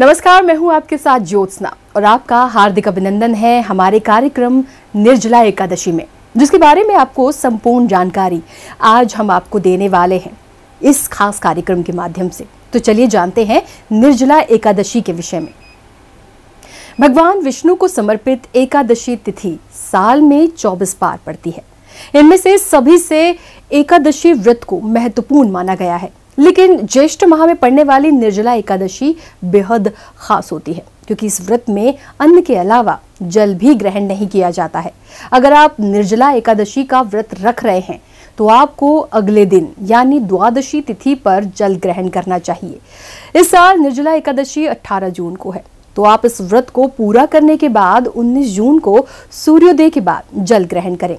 नमस्कार मैं हूं आपके साथ ज्योत्सना और आपका हार्दिक अभिनंदन है हमारे कार्यक्रम निर्जला एकादशी में जिसके बारे में आपको संपूर्ण जानकारी आज हम आपको देने वाले हैं इस खास कार्यक्रम के माध्यम से तो चलिए जानते हैं निर्जला एकादशी के विषय में भगवान विष्णु को समर्पित एकादशी तिथि साल में 24 बार पड़ती है इनमें से सभी से एकादशी व्रत को महत्वपूर्ण माना गया है लेकिन ज्येष्ठ माह में पड़ने वाली निर्जला एकादशी बेहद खास होती है क्योंकि इस व्रत में अन्न के अलावा जल भी ग्रहण नहीं किया जाता है अगर आप निर्जला एकादशी का व्रत रख रहे हैं तो आपको अगले दिन यानी द्वादशी तिथि पर जल ग्रहण करना चाहिए इस साल निर्जला एकादशी 18 जून को है तो आप इस व्रत को पूरा करने के बाद 19 जून को सूर्योदय के बाद जल ग्रहण करें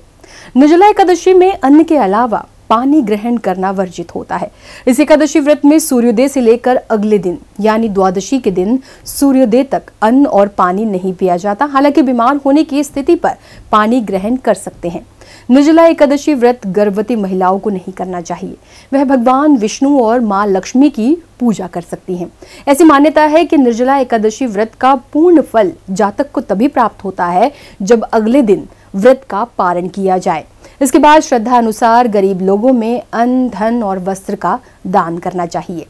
निर्जला एकादशी में अन्न के अलावा पानी ग्रहण करना वर्जित होता है इस एकादशी व्रत में सूर्योदय से लेकर अगले दिन यानी द्वादशी के दिन सूर्योदय तक अन्न और पानी नहीं पिया जाता हालांकि बीमार होने की स्थिति पर पानी ग्रहण कर सकते हैं निर्जला एकादशी व्रत गर्भवती महिलाओं को नहीं करना चाहिए वह भगवान विष्णु और माँ लक्ष्मी की पूजा कर सकती हैं ऐसी मान्यता है कि निर्जला एकादशी व्रत का पूर्ण फल जातक को तभी प्राप्त होता है जब अगले दिन व्रत का पारण किया जाए इसके बाद श्रद्धा अनुसार गरीब लोगों में अन्न धन और वस्त्र का दान करना चाहिए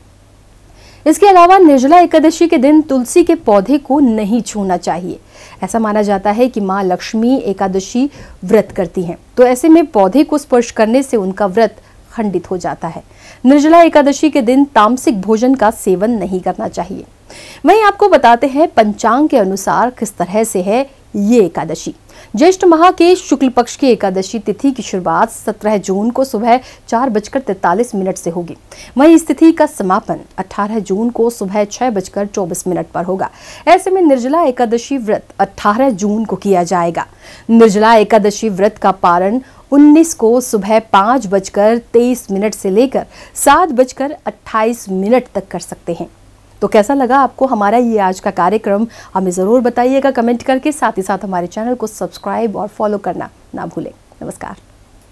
इसके अलावा निर्जला एकादशी के दिन तुलसी के पौधे को नहीं छूना चाहिए ऐसा माना जाता है कि माँ लक्ष्मी एकादशी व्रत करती हैं तो ऐसे में पौधे को स्पर्श करने से उनका व्रत खंडित हो जाता है निर्जला एकादशी के दिन तामसिक भोजन का सेवन नहीं करना चाहिए वहीं आपको बताते हैं पंचांग के अनुसार किस तरह से है ये एकादशी ज्येष्ठ माह के शुक्ल पक्ष की एकादशी तिथि की शुरुआत 17 जून को सुबह चार बजकर तैतालीस मिनट से होगी वहीं इस तिथि का समापन 18 जून को सुबह छह बजकर चौबीस मिनट पर होगा ऐसे में निर्जला एकादशी व्रत 18 जून को किया जाएगा निर्जला एकादशी व्रत का पारण 19 को सुबह पाँच बजकर तेईस मिनट से लेकर सात बजकर अट्ठाईस मिनट तक कर सकते हैं तो कैसा लगा आपको हमारा ये आज का कार्यक्रम हमें ज़रूर बताइएगा कमेंट करके साथ ही साथ हमारे चैनल को सब्सक्राइब और फॉलो करना ना भूलें नमस्कार